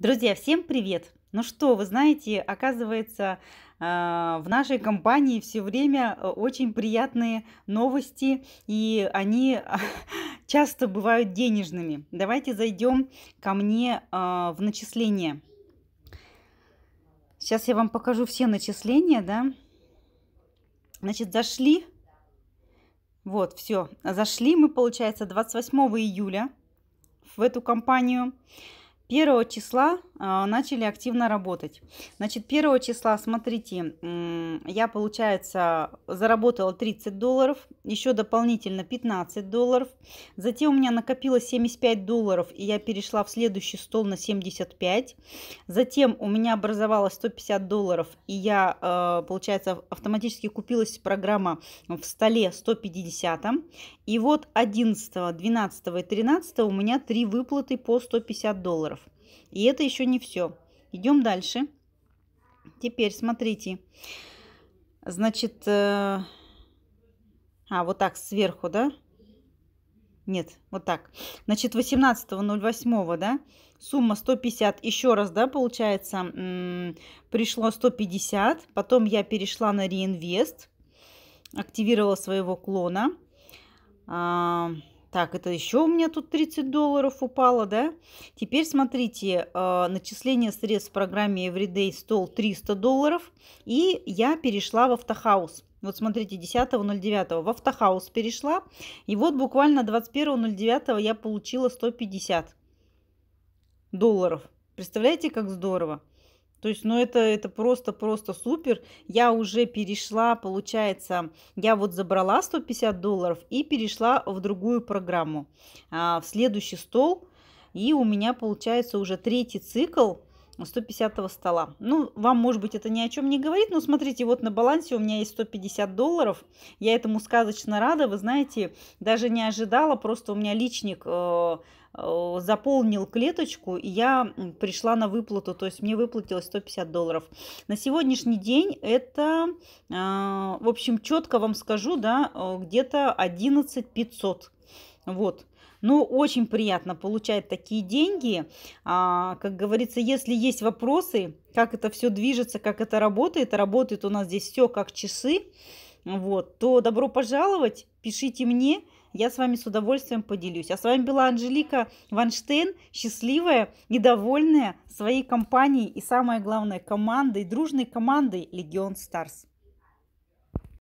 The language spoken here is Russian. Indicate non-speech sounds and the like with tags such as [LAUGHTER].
Друзья, всем привет! Ну что, вы знаете, оказывается, э, в нашей компании все время э, очень приятные новости, и они [LAUGHS] часто бывают денежными. Давайте зайдем ко мне э, в начисление. Сейчас я вам покажу все начисления, да. Значит, зашли. Вот, все. Зашли мы, получается, 28 июля в эту компанию. 1 числа а, начали активно работать. Значит, 1 числа, смотрите, я, получается, заработала 30 долларов, еще дополнительно 15 долларов. Затем у меня накопилось 75 долларов, и я перешла в следующий стол на 75. Затем у меня образовалось 150 долларов, и я, а, получается, автоматически купилась программа в столе 150. И вот 11, 12 и 13 у меня 3 выплаты по 150 долларов. И это еще не все. Идем дальше. Теперь смотрите. Значит, э, а вот так сверху, да? Нет, вот так. Значит, 18.08, да? Сумма 150. Еще раз, да, получается, м -м, пришло 150. Потом я перешла на реинвест. Активировала своего клона. -а так, это еще у меня тут 30 долларов упало, да? Теперь смотрите, э, начисление средств в программе Everyday стол 300 долларов. И я перешла в автохаус. Вот смотрите, 10.09 в автохаус перешла. И вот буквально 21.09 я получила 150 долларов. Представляете, как здорово? То есть, ну это, это просто-просто супер. Я уже перешла, получается, я вот забрала 150 долларов и перешла в другую программу, а, в следующий стол. И у меня получается уже третий цикл 150 стола. Ну, вам, может быть, это ни о чем не говорит, но смотрите, вот на балансе у меня есть 150 долларов. Я этому сказочно рада, вы знаете, даже не ожидала, просто у меня личник... Э Э, заполнил клеточку, и я пришла на выплату, то есть мне выплатилось 150 долларов. На сегодняшний день это, а, в общем, четко вам скажу, да, э, где-то 11 500. Вот. Ну, очень приятно получать такие деньги. А, как говорится, если есть вопросы, как это все движется, как это работает, а работает у нас здесь все как часы, вот, то добро пожаловать, пишите мне, я с вами с удовольствием поделюсь. А с вами была Анжелика Ванштейн, счастливая и довольная своей компанией и, самое главное, командой, дружной командой «Легион Старс».